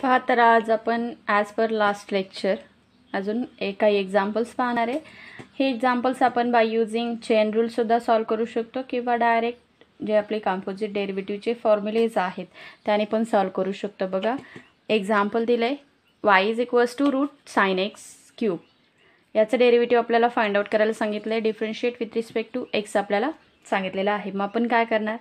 पहा तर आज आपण ॲज पर लास्ट लेक्चर अजून एक काही एक्झाम्पल्स पाहणार आहे हे एक्झाम्पल्स आपण बाय युझिंग चेन रूलसुद्धा सॉल्व करू शकतो किंवा डायरेक्ट जे आपले कॉम्पोजिट डेरिव्हेटिव्हचे फॉर्म्युलेज आहेत त्याने पण सॉल्व करू शकतो बघा एक्झाम्पल दिलं आहे y is equals to root sine x cube याचं डेरिव्हेटिव्ह आपल्याला फाइंड आउट करायला सांगितलं आहे differentiate with respect to x आपल्याला सांगितलेलं आहे मग आपण काय करणार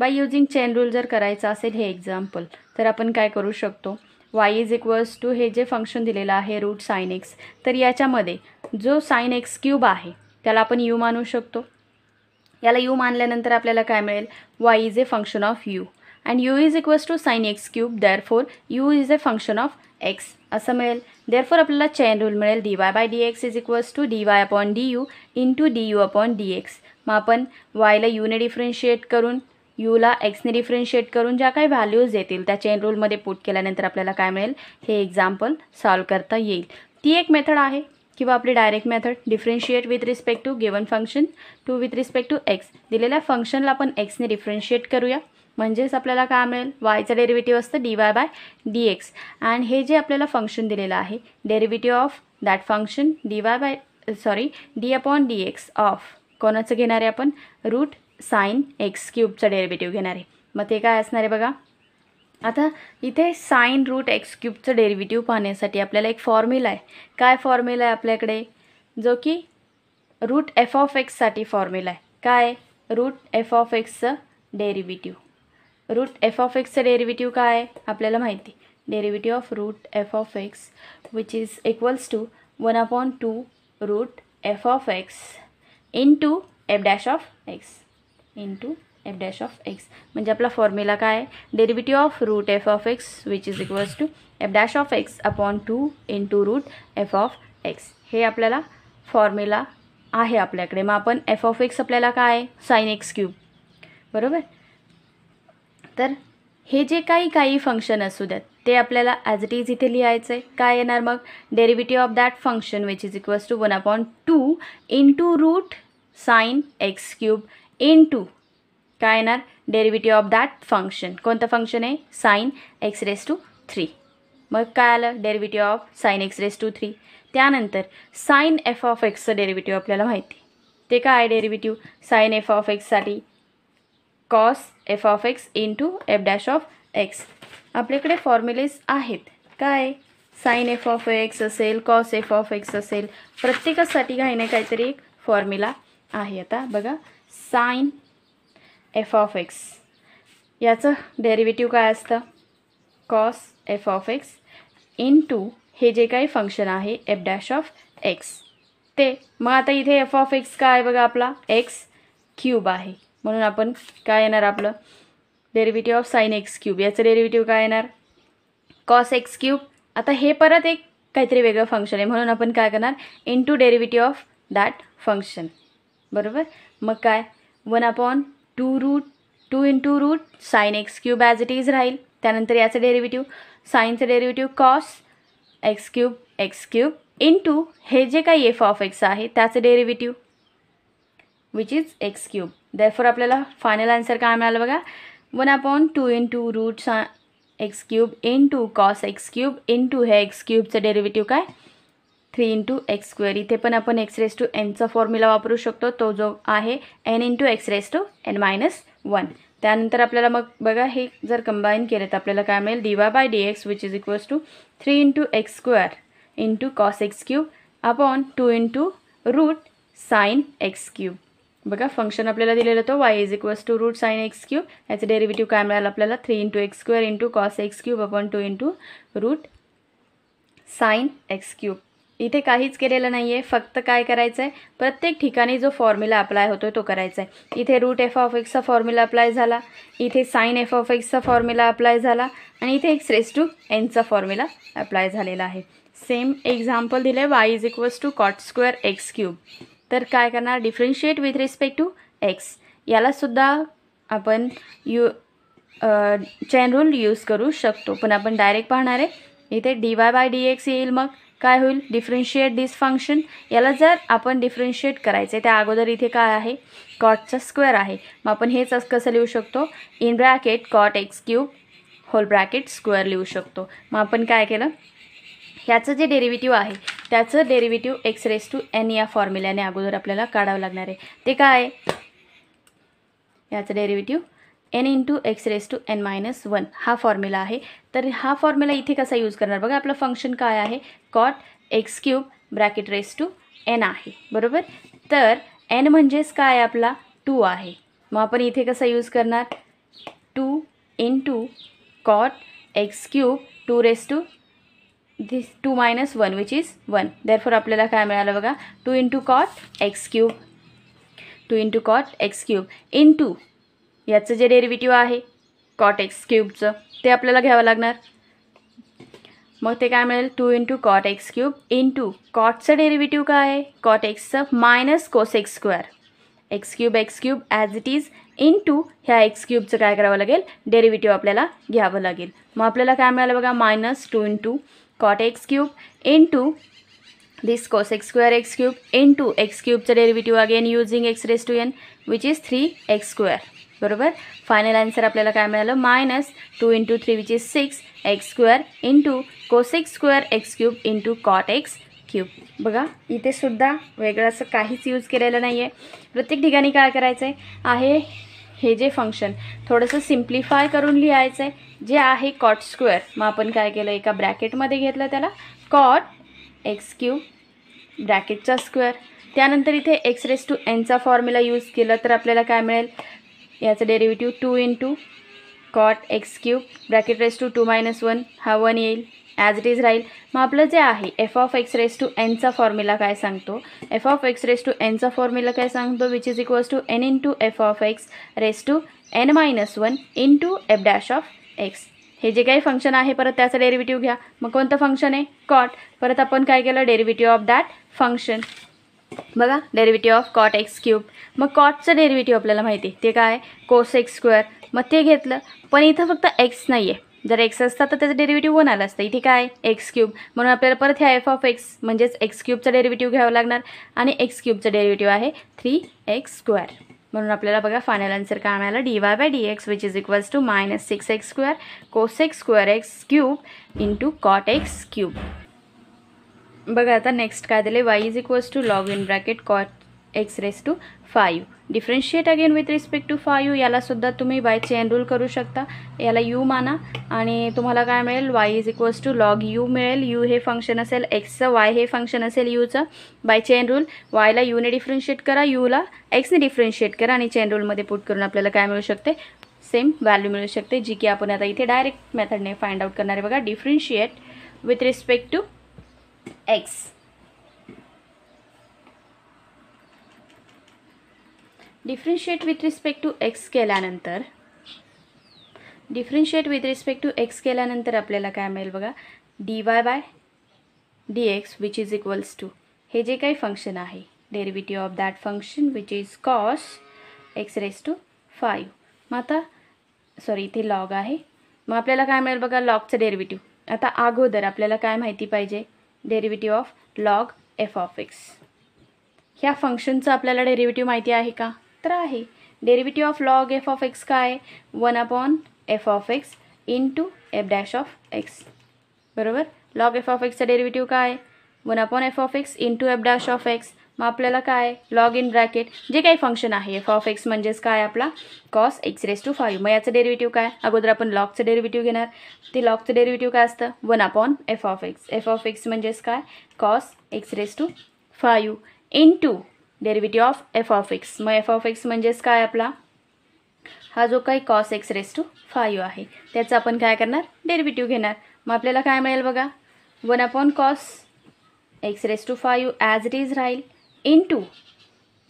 बाय युझिंग चेन रूल जर करायचा असेल हे एक्झाम्पल तर आपण काय करू शकतो वाय इज इक्वल्स टू हे जे फंक्शन दिलेलं आहे रूट साईन एक्स तर याच्यामध्ये जो साईन एक्स क्यूब आहे त्याला आपण यू मानू शकतो याला यू मानल्यानंतर आपल्याला काय मिळेल y is a function of u and u is equals to sine x cube therefore u is a function of x असं मिळेल देअरफोर आपल्याला चेन रूल मिळेल d y by d x is equals to d y upon d u to d u upon d x मग आपण वायला यूने differentiate करून यूला एक्सने differentiate करून ज्या काही व्हॅल्यूज येतील त्या चेन रूलमध्ये पुट केल्यानंतर आपल्याला काय मिळेल हे एक्झाम्पल सॉल्व करता येईल ती एक मेथड आहे किंवा आपली direct method differentiate with respect to given function to with respect to x दिलेल्या फंक्शनला आपण एक्सने डिफरेंशिएट करूया म्हणजेच आपल्याला काय मिळेल वायचं डेरिव्हेटिव्ह असतं d y by d x and हे जे आपल्याला फंक्शन दिलेलं आहे derivative of that function d y by sorry d upon d x of कोणाचं घेणार आहे आपण रूट साईन एक्स क्यूबचं डेरिव्हेटिव्ह घेणार आहे मग ते काय असणार आहे बघा आता इथे साईन रूट एक्स क्यूबचं डेरिव्हेटिव्ह पाहण्यासाठी आपल्याला एक फॉर्म्युला आहे काय फॉर्म्युला आहे आपल्याकडे जो की रूट एफ ऑफ एक्ससाठी फॉर्म्युला आहे काय रूट एफ ऑफ एक्सचं डेरिव्हेटिव्ह रूट एफ ऑफ एक्सचं डेरिव्हेटिव्ह काय आहे आपल्याला माहिती derivative of root f of x which is equals to one upon two root f of x in to f dash of x into f dash of x म्हणजे आपला formula काय आहे derivative of root f of x which is equals to f dash of x upon two into root f of x हे आपल्याला formula आहे आपल्याकडे मग आपण एफ ऑफ एक्स आपल्याला काय आहे साईन एक्स क्यूब बरोबर तर हे जे काही काही फंक्शन असू द्यात ते आपल्याला ॲज इट इज इथे लिहायचं आहे काय येणार मग derivative of that function which is equals to one upon two into root sine x cube into काय येणार डेरिव्हेटिव्ह ऑफ दॅट फंक्शन कोणतं फंक्शन आहे sine x raise to three मग काय आलं derivative of sine x raise to three त्यानंतर sine f of एक्सचं derivative आपल्याला माहिती ते काय आहे डेरिव्हेटिव्ह साईन एफ ऑफ एक्ससाठी cos f of x in to f dash of x आपल्याकडे फॉर्म्युलेज आहेत काय साईन एफ ऑफ एक्स असेल कॉस एफ ऑफ एक्स असेल प्रत्येकासाठी काही ना काहीतरी एक फॉर्म्युला आहे आता बघा साईन एफ ऑफ एक्स याचं डेरिव्हेटिव्ह काय असतं cos f of x into हे जे काही फंक्शन आहे एफ डॅश ऑफ एक्स ते मग आता इथे एफ ऑफ एक्स काय बघा आपला एक्स क्यूब आहे म्हणून आपण काय येणार आपलं derivative of sine x cube याचं डेरिव्हेटिव्ह काय येणार कॉस एक्स क्यूब आता हे परत एक काहीतरी वेगळं फंक्शन आहे म्हणून आपण काय करणार into derivative of that function बरोबर मग काय one upon two root two into root sine x cube as it is राहील त्यानंतर याचं डेरिव्हेटिव्ह साईनचं derivative cos x cube x cube into हे जे काही एफ ऑफ एक्स आहे त्याचं derivative which is x cube therefore आपल्याला फायनल आन्सर काय मिळालं बघा one upon two into root sine x cube in to cos x cube into हे एक्स क्यूबचं डेरिव्हेटिव्ह काय थ्री इंटू एक्स स्क्वेअर इथे पण आपण एक्स रेस टू एनचा फॉर्म्युला वापरू शकतो तो जो आहे n into x raise to n minus one त्यानंतर आपल्याला मग बघा हे जर कंबाईन केलं तर आपल्याला काय मिळेल d y by d x which is equals to three into x square into cos x cube upon two into root sine x cube बघा फंक्शन आपल्याला दिलेलं होतं y is equals to root sine x cube याचं derivative काय मिळालं आपल्याला three into x square into cos x cube upon two into root sine x cube इथे काहीच केलेलं नाही आहे फक्त काय करायचं आहे प्रत्येक ठिकाणी जो फॉर्म्युला अप्लाय होतो तो करायचा आहे इथे रूट एफ ऑफ एक्सचा फॉर्म्युला अप्लाय झाला इथे साईन एफ ऑफ एक्सचा फॉर्म्युला अप्लाय झाला आणि इथे एक्स रेस टू एनचा फॉर्म्युला अप्लाय झालेला आहे सेम एक्झाम्पल दिलं आहे y is equals to cot square x cube तर काय करणार differentiate with respect to x यालासुद्धा आपण यू चेन रूल यूज करू शकतो पण आपण डायरेक्ट पाहणार आहे इथे d y by d x येईल मग काय होईल डिफरन्शिएट दिस फंक्शन याला जर आपण डिफरेंशिएट करायचं आहे त्या अगोदर इथे काय आहे कॉटचा स्क्वेअर आहे मग आपण हेच कसं लिहू शकतो in bracket cot x cube whole bracket square लिहू शकतो मग आपण काय केलं ह्याचं जे डेरिव्हेटिव्ह आहे त्याचं derivative x raise to n या फॉर्म्युल्याने अगोदर आपल्याला काढावं लागणार आहे ते काय याचं derivative n into x raise to n minus one हा फॉर्म्युला आहे तर हा फॉर्म्युला इथे कसा यूज करणार बघा आपलं फंक्शन काय आहे cot x cube bracket raise to n आहे बरोबर तर एन म्हणजेच काय आपला टू आहे मग आपण इथे कसा यूज करणार two into cot x cube two raise to this two minus one which is one for आपल्याला काय मिळालं बघा two into cot x cube two into cot x cube into याचं जे डेरिव्हेटिव्ह आहे cot x क्यूबचं ते आपल्याला घ्यावं लागणार मग ते काय मिळेल two into cot x cube into कॉटचं डेरिव्हेटिव्ह काय आहे कॉट एक्सचं minus cos x square x cube x cube as it is to ह्या एक्स क्यूबचं काय करावं लागेल डेरिव्हेटिव्ह आपल्याला घ्यावं लागेल मग आपल्याला काय मिळालं बघा minus two into cot x cube to this cos x square x cube into x क्यूबचं derivative again using x raise to n which is three x square बरोबर फायनल आन्सर आपल्याला काय मिळालं minus two into three which is six x square into cosec square x cube into cot x cube बघा इथे सुद्धा वेगळं असं काहीच यूज केलेलं नाही आहे प्रत्येक ठिकाणी काय करायचं आहे हे जे फंक्शन थोडंसं सिम्प्लिफाय करून लिहायचं आहे जे आहे कॉट स्क्वेअर मग आपण काय केलं एका ब्रॅकेटमध्ये घेतलं त्याला कॉट एक्स क्यूब ब्रॅकेटचा स्क्वेअर त्यानंतर इथे एक्स रेस टू एनचा फॉर्म्युला यूज केला तर आपल्याला काय मिळेल याचं derivative two into cot x cube bracket raise to two minus one हा वन येईल ॲज इट इज राहील मग आपलं जे आहे f of x raise to एनचा फॉर्म्युला काय सांगतो f of x raise to एनचा फॉर्म्युला काय सांगतो which is equals to n in to f of x raise to n minus one in to f dash of x हे जे काही function आहे परत त्याचं डेरिव्हेटिव्ह घ्या मग कोणतं फंक्शन आहे कॉट परत आपण काय केलं डेरिव्हेटिव्ह ऑफ दॅट फंक्शन बघा derivative of cot x cube मग कॉटचं डेरिव्हेटिव्ह आपल्याला माहिती आहे ते काय कोस एक्स स्क्वेअर मग ते घेतलं पण इथं फक्त एक्स नाही आहे जर एक्स असता तर त्याचं डेरिव्हेटिव्ह वन आलं असतं इथे काय एक्स क्यूब म्हणून आपल्याला परत ह्या एफ ऑफ एक्स म्हणजेच एक्स क्यूबचं डेरिव्हेटिव्ह घ्यावं लागणार आणि एक्स क्यूबचं डेरिव्हेटिव्ह आहे थ्री एक्स स्क्वेअर म्हणून आपल्याला बघा फायनल आन्सर काय मिळाला d y by d x which is equals to minus six x square cos x square x cube into cot x cube बघा आता नेक्स्ट काय दिले y is equals to log in bracket cot x raise to five differentiate again with respect to five यालासुद्धा तुम्ही by chain rule करू शकता याला you माना आणि तुम्हाला काय मिळेल y is equals to log u मिळेल यू हे फंक्शन असेल एक्सचं वाय हे फंक्शन असेल यूचं बाय चेन रूल वायला यूने डिफरन्शिएट करा यूला एक्सने डिफरन्शिएट करा आणि चेन रूलमध्ये पुट करून आपल्याला काय मिळू शकते सेम व्हॅल्यू मिळू शकते जी की आपण आता इथे डायरेक्ट मेथडने फाइंड आउट करणार आहे बघा differentiate with respect to x differentiate with respect to x केल्यानंतर differentiate with respect to x केल्यानंतर आपल्याला काय मिळेल बघा d y by d x which is equals to हे जे काही फंक्शन आहे derivative of that function which is cos x raise to five मग आता सॉरी इथे लॉग आहे मग आपल्याला काय मिळेल बघा लॉगचं डेरिव्हेटिव्ह आता अगोदर आपल्याला काय माहिती पाहिजे derivative of log f of x ह्या फंक्शनचं आपल्याला डेरिव्हेटिव्ह माहिती आहे का तर आहे derivative of log f of x काय one upon f of x in to f dash of x बरोबर लॉग एफ ऑफ एक्सचा डेरिव्हेटिव्ह काय one upon f of x in to f dash of x मग आपल्याला काय log in bracket जे काही function आहे एफ ऑफ एक्स म्हणजेच काय आपला cos x raise to five मग याचं डेरिव्हेटिव्ह काय अगोदर आपण लॉगचं डेरिव्हेटिव्ह घेणार ते लॉगचं डेरिव्हेटिव्ह काय असतं one upon f of x f of x म्हणजेच काय cos x raise to five into derivative of f of x मग एफ ऑफ एक्स म्हणजेच काय आपला हा जो काही cos x raise to five आहे त्याचं आपण काय करणार डेरिव्हेटिव्ह घेणार मग आपल्याला काय मिळेल बघा one upon cos x raise to five as it is राहील इन टू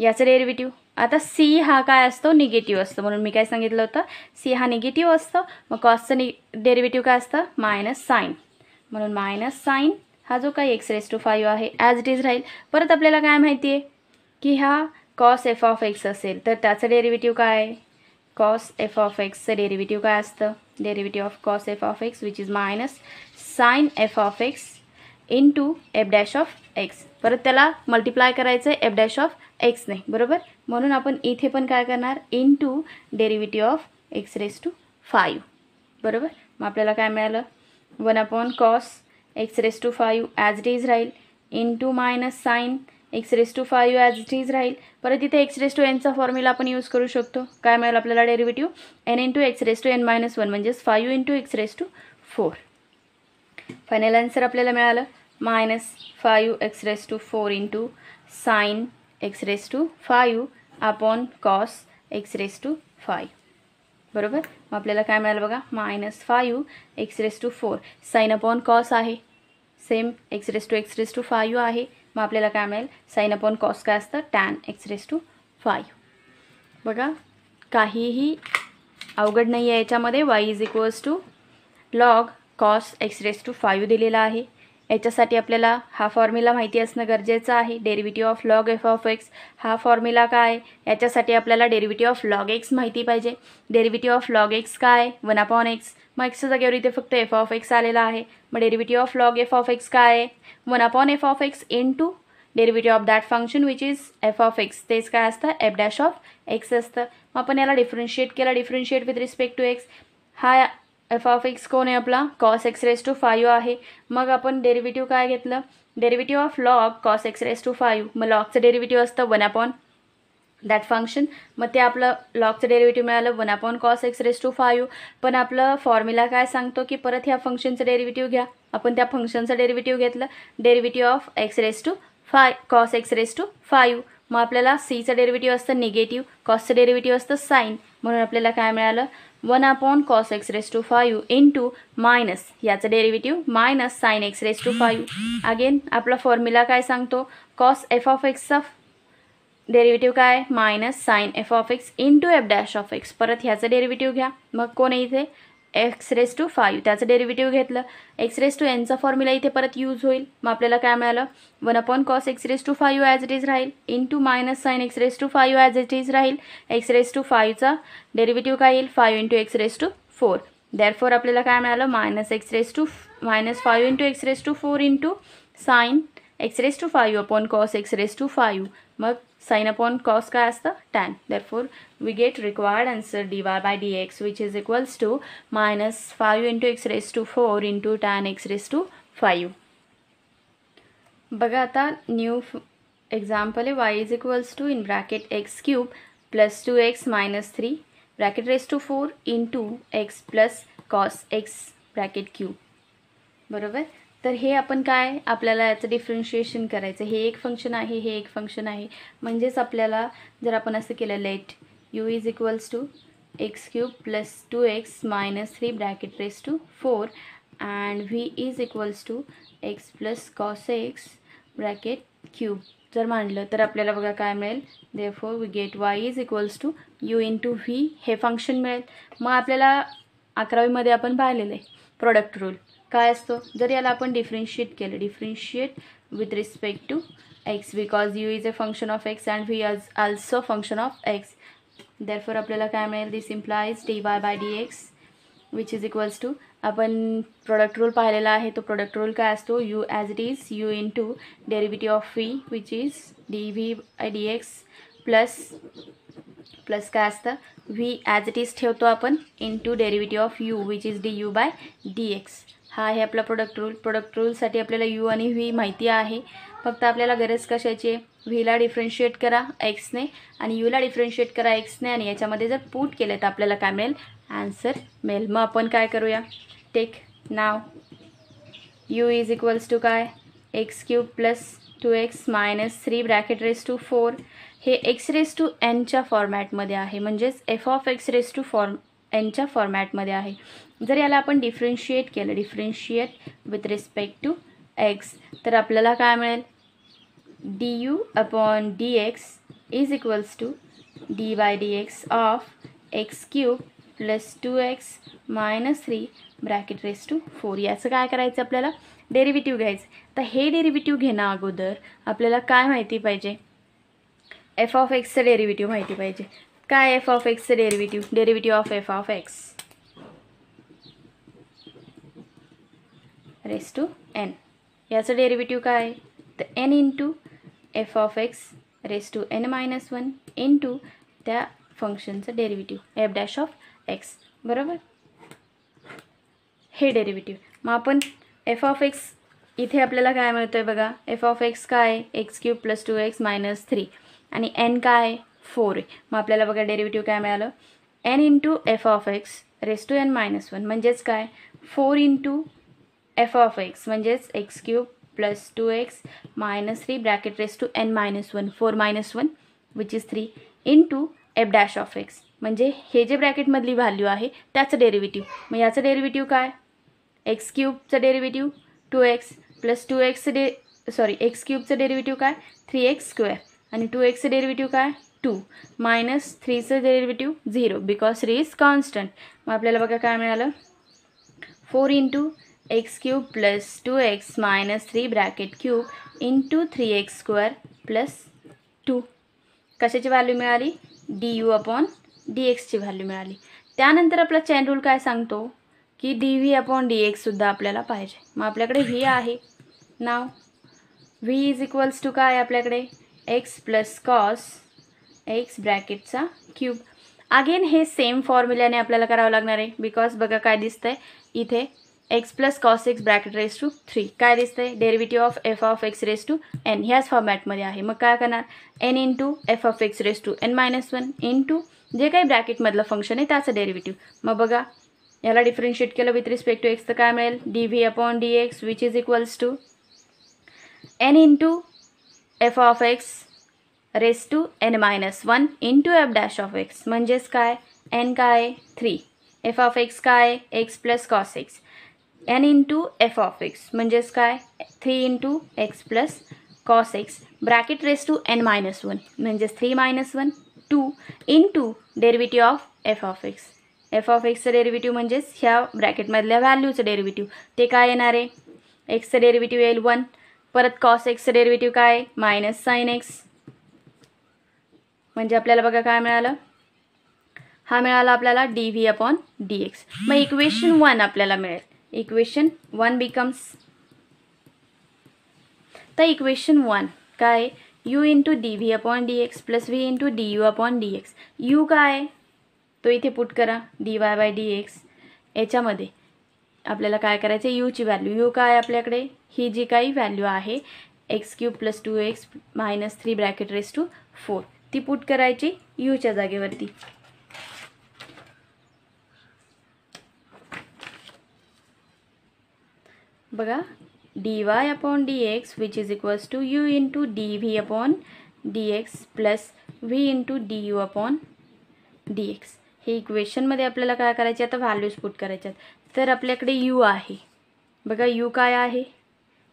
याचं डेरिव्हेटिव्ह आता सी हा काय असतो निगेटिव्ह असतो म्हणून मी काय सांगितलं होतं सी हा निगेटिव्ह असतो मग कॉसचं नि डेरिव्हेटिव्ह काय असतं मायनस साईन म्हणून मायनस साईन हा जो काही एक्स रेस टू फाईव्ह आहे ॲज इट इज राहील परत आपल्याला काय माहिती आहे की हा कॉस एफ ऑफ एक्स असेल तर त्याचं डेरिव्हेटिव्ह काय आहे कॉस एफ ऑफ एक्सचं डेरिव्हेटिव्ह काय असतं derivative of cos f of x which is minus sine f of x in to f dash of x परत त्याला मल्टिप्लाय करायचं आहे एफ डॅश ऑफ नाही बरोबर म्हणून आपण इथे पण काय करणार into derivative of x raise to five बरोबर मग आपल्याला काय मिळालं one upon cos x raise to five as it is राहील into minus sine x raise to five as it is राहील परत इथे एक्स रेस टू एनचा फॉर्म्युला आपण यूज करू शकतो काय मिळेल आपल्याला derivative n in to x raise to n minus one म्हणजेच five to x raise to four final answer आपल्याला मिळालं minus 5 x raised to 4 into sine x raised to 5 upon cos x raised to 5 बरोबर मग आपल्याला काय मिळालं बघा minus five x raise to four sine upon cos आहे same x raise to x raise to five आहे मग आपल्याला काय मिळेल साईन अपॉन कॉस काय असतं tan x raise to five बघा काहीही अवघड नाही आहे याच्यामध्ये y is equals to log cos x raise to five दिलेला आहे याच्यासाठी आपल्याला हा फॉर्म्युला माहिती असणं गरजेचं आहे derivative of log f of x हा फॉर्म्युला काय आहे याच्यासाठी आपल्याला डेरिव्हेटिव्ह ऑफ लॉग एक्स माहिती पाहिजे डेरिव्हेटिव्ह ऑफ लॉग एक्स काय वन अपॉन एक्स मग एक्सच्या जागेवर इथे फक्त एफ ऑफ एक्स आलेला आहे मग derivative of log f of x काय आहे one upon f of x into derivative of that function which is f of x तेच काय असतं एफ डॅश ऑफ एक्स असतं मग आपण याला डिफरन्शिएट केला differentiate with respect to x हा एफ ऑफ एक्स कोण आहे आपला cos x raise to five आहे मग आपण डेरिव्हेटिव्ह काय घेतलं derivative of log cos x raise to five मग लॉगचं डेरिव्हेटिव्ह असतं वन अपॉन दॅट फंक्शन मग ते आपलं लॉगचं डेरिव्हेटिव्ह मिळालं one upon cos x raise to five पण आपलं फॉर्म्युला काय सांगतो की परत ह्या फंक्शनचं डेरिव्हेटिव्ह घ्या आपण त्या फंक्शनचं डेरिव्हेटिव्ह घेतलं derivative of x raise to five cos x raise to five मग आपल्याला सीचं डेरिव्हेटिव्ह असतं निगेटिव्ह कॉसचं डेरिव्हेटिव्ह असतं साईन म्हणून आपल्याला काय मिळालं one upon cos x raise to five into minus याचं derivative minus sine x raise to five again आपला फॉर्म्युला काय सांगतो कॉस एफ ऑफ एक्स एक्सचा डेरिव्हेटिव्ह काय minus sine f of x in to f dash of x परत ह्याचं derivative घ्या मग कोण इथे एक्स रेस टू फायू त्याचं डेरिव्हेटिव्ह घेतलं एक्स रेस टू एनचा फॉर्म्युला इथे परत यूज होईल मग आपल्याला काय मिळालं one upon cos x raise to five as it is राहील into minus sine x raise to five as it is राहील एक्स रेस टू फायूचा डेरिव्हेटिव्ह काय येईल five into x raise to four there four आपल्याला काय मिळालं minus x raise to minus five into x raise to four into sine x raise to five upon cos x raise to five मग sine upon cos काय असतं tan therefore we get required answer d y by d x which is equals to minus five into x raise to four into tan x raise to five बघा आता new example आहे y is equals to in bracket x cube plus two x minus three bracket raise to four into x plus cos x bracket cube बरोबर तर हे आपण काय आपल्याला याचं डिफरन्शिएशन करायचं हे एक फंक्शन आहे हे एक फंक्शन आहे म्हणजेच आपल्याला जर आपण असं केलं let u is equals to x cube plus two x minus three bracket raise to four and v is equals to x plus cos x bracket cube जर मांडलं तर आपल्याला बघा काय मिळेल therefore we get y is equals to u in into v हे function मिळेल मग आपल्याला अकरावीमध्ये आपण पाहिलेलं आहे प्रॉडक्ट रूल काय असतो जर याला आपण डिफरेंशिएट केलं differentiate with respect to x because u is a function of x and v is also function of x for आपल्याला काय मिळेल this implies d y by d x which is equals to आपण product rule पाहिलेला आहे तो product rule काय असतो u as it is u in into derivative of v which is d v by d x plus plus काय असतं V as it is ठेवतो आपण into derivative of u which is d u by d x हा आहे आपला product rule product रूलसाठी आपल्याला you आणि V माहिती आहे फक्त आपल्याला गरज कशाची आहे व्हीला डिफरन्शिएट करा एक्सने आणि यूला डिफरन्शिएट करा एक्सने आणि याच्यामध्ये जर पूट केलं तर आपल्याला काय मिळेल आन्सर मिळेल मग आपण काय करूया take now u is equals to काय x cube plus two x minus three bracket raise to four हे एक्स रेस टू एनच्या फॉर्मॅटमध्ये आहे म्हणजेच f of x raise to form एनच्या फॉर्मॅटमध्ये आहे जर याला आपण डिफरेन्शिएट केलं differentiate with respect to x तर आपल्याला काय मिळेल d u upon d x is equals to d y d x of x cube plus two x minus three bracket raise to four याचं काय करायचं आपल्याला डेरिव्हेटिव्ह घ्यायचं तर हे डेरिव्हेटिव्ह घेणं अगोदर आपल्याला काय माहिती पाहिजे एफ ऑफ एक्सचं डेरिव्हेटिव्ह माहिती पाहिजे काय एफ ऑफ एक्सचं derivative derivative of f of x raise to n याचं डेरिव्हेटिव्ह काय आहे तर n into f of x raise to n minus one into त्या फंक्शनचं derivative f dash of x बरोबर हे डेरिव्हेटिव्ह मग आपण एफ ऑफ एक्स इथे आपल्याला काय मिळतं आहे बघा एफ ऑफ एक्स काय x cube plus two x minus three आणि एन काय फोर आहे मग आपल्याला बघा डेरिव्हेटिव्ह काय मिळालं n into f of x raise to n minus one म्हणजेच काय four into f of x म्हणजेच x cube plus two x minus three bracket raise to n minus one four minus one which is three in to f dash of x म्हणजे हे जे ब्रॅकेटमधली value आहे त्याचं derivative मग याचं derivative काय x क्यूबचं derivative two x plus two एक्सचं डे सॉरी एक्स क्यूबचं डेरिव्हेटिव्ह काय थ्री एक्स स्क्वेअर आणि टू एक्सचं डेरिव्हेटिव्ह काय टू मायनस थ्रीचं derivative zero because three is constant मग आपल्याला बघा काय मिळालं four into x cube plus two x minus three bracket cube into three x square plus two कशाची व्हॅल्यू मिळाली डी यू अपॉन डी एक्सची व्हॅल्यू मिळाली त्यानंतर आपला चेन रूल काय सांगतो की डी व्ही अपॉन डी एक्ससुद्धा आपल्याला पाहिजे मग आपल्याकडे व्ही आहे नाव व्ही इज इक्वल्स टू काय आपल्याकडे एक्स प्लस कॉस एक्स ब्रॅकेटचा क्यूब अगेन हे सेम फॉर्म्युल्याने आपल्याला करावं लागणार आहे बिकॉज बघा काय दिसतं आहे इथे x plus cos x bracket raise to three काय दिसतं आहे derivative of f of x raise to n ह्याच फॉर्मॅटमध्ये आहे मग काय करणार n in to f of x raise to n minus one in two जे काही ब्रॅकेटमधलं फंक्शन आहे त्याचं डेरिव्हेटिव्ह मग बघा याला डिफरन्शिएट केलं विथ रिस्पेक्ट टू एक्स तर काय मिळेल d v upon d x which is equals to n in to f of x raise to n minus one in to f dash of x म्हणजेच काय n काय three f of x काय x plus cos x n in to f of x म्हणजेच काय three in to x plus cos x bracket raise to n minus one म्हणजेच three minus one two into derivative of f of x f of एक्सचं derivative म्हणजेच ह्या ब्रॅकेटमधल्या व्हॅल्यूचं derivative ते काय येणार आहे एक्सचं डेरिव्हेटिव्ह येईल वन परत कॉस एक्सचं डेरिव्हेटिव्ह काय मायनस साईन एक्स म्हणजे आपल्याला बघा काय मिळालं हा मिळाला आपल्याला d v upon d x मग इक्वेशन वन आपल्याला मिळेल इक्वेशन वन बिकम्स तर इक्वेशन वन काय u into d v upon d x plus v into d u upon d x u काय तो इथे पुट करा d y by d x याच्यामध्ये आपल्याला काय करायचं आहे यूची व्हॅल्यू यू काय आपल्याकडे ही जी काही व्हॅल्यू आहे x cube plus two x minus three bracket raise to four ती पुट करायची यूच्या जागेवरती बघा d y upon d x which is equals to u in two d v upon d x plus v into d u upon d x हे इक्वेशनमध्ये आपल्याला काय करायचे आता व्हॅल्यूज पुट करायच्यात तर आपल्याकडे यू आहे बघा यू काय आहे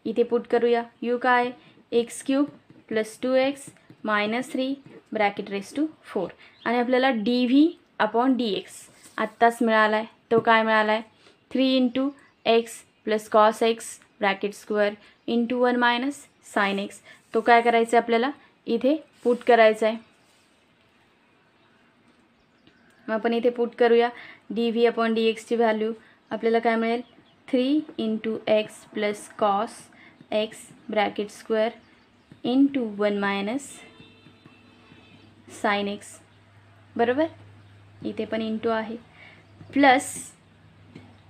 इथे पुट करूया यू काय x cube plus two x minus three bracket raise to four आणि आपल्याला d v upon d x आत्ताच मिळाला आहे तो काय मिळाला आहे three into x plus cos x bracket square into one minus sine x तो काय करायचा आहे आपल्याला इथे पुट करायचा आहे मग आपण इथे पुट करूया डी व्ही अपॉन डी एक्सची व्हॅल्यू आपल्याला काय मिळेल three into x plus cos x bracket square into one minus sine x बरोबर इथे पण इंटू आहे प्लस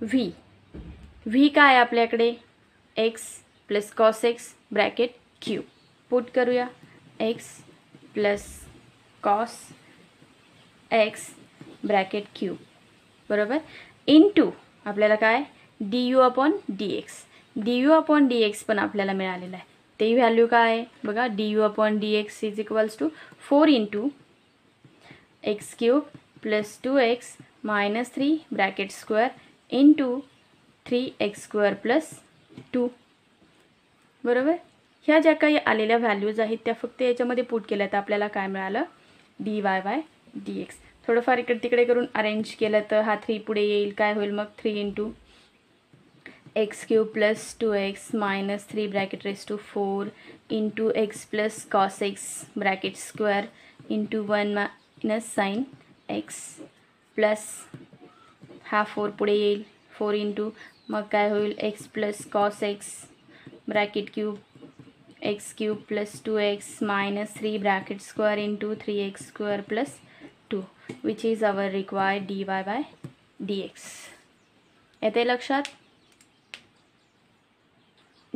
व्ही व्ही काय आपल्याकडे x plus cos x bracket cube put करूया x plus cos x bracket cube बरोबर इन टू आपल्याला काय d u upon d x d u upon d x पण आपल्याला मिळालेला आहे ते व्हॅल्यू काय आहे बघा d u upon d x is equals to four in to x cube plus two x minus three bracket square in two three x square plus two बरोबर ह्या ज्या काही आलेल्या व्हॅल्यूज आहेत त्या फक्त याच्यामध्ये पूट केल्या तर आपल्याला काय मिळालं d y y d x थोडंफार इकडे तिकडे करून अरेंज केलं तर हा थ्री पुढे येईल काय होईल मग three in to x cube plus two x minus three bracket raise to four into x plus cos x bracket square into one minus sine x plus हा फोर पुढे येईल फोर इंटू मग काय होईल x plus cos x bracket cube x cube plus two x minus three bracket square into three x square plus two which is our required d y by d x येते लक्षात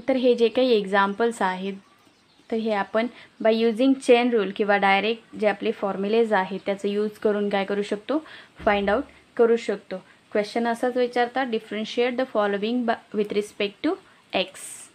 तर हे जे काही examples आहेत तर हे आपण बाय युझिंग चेन रूल किंवा डायरेक्ट जे आपले फॉर्म्युलेज आहेत त्याचं यूज करून काय करू शकतो फाइंड आउट करू शकतो क्वेश्चन असाच विचारता डिफरन्शिएट द फॉलोविंग बा विथ रिस्पेक्ट टू एक्स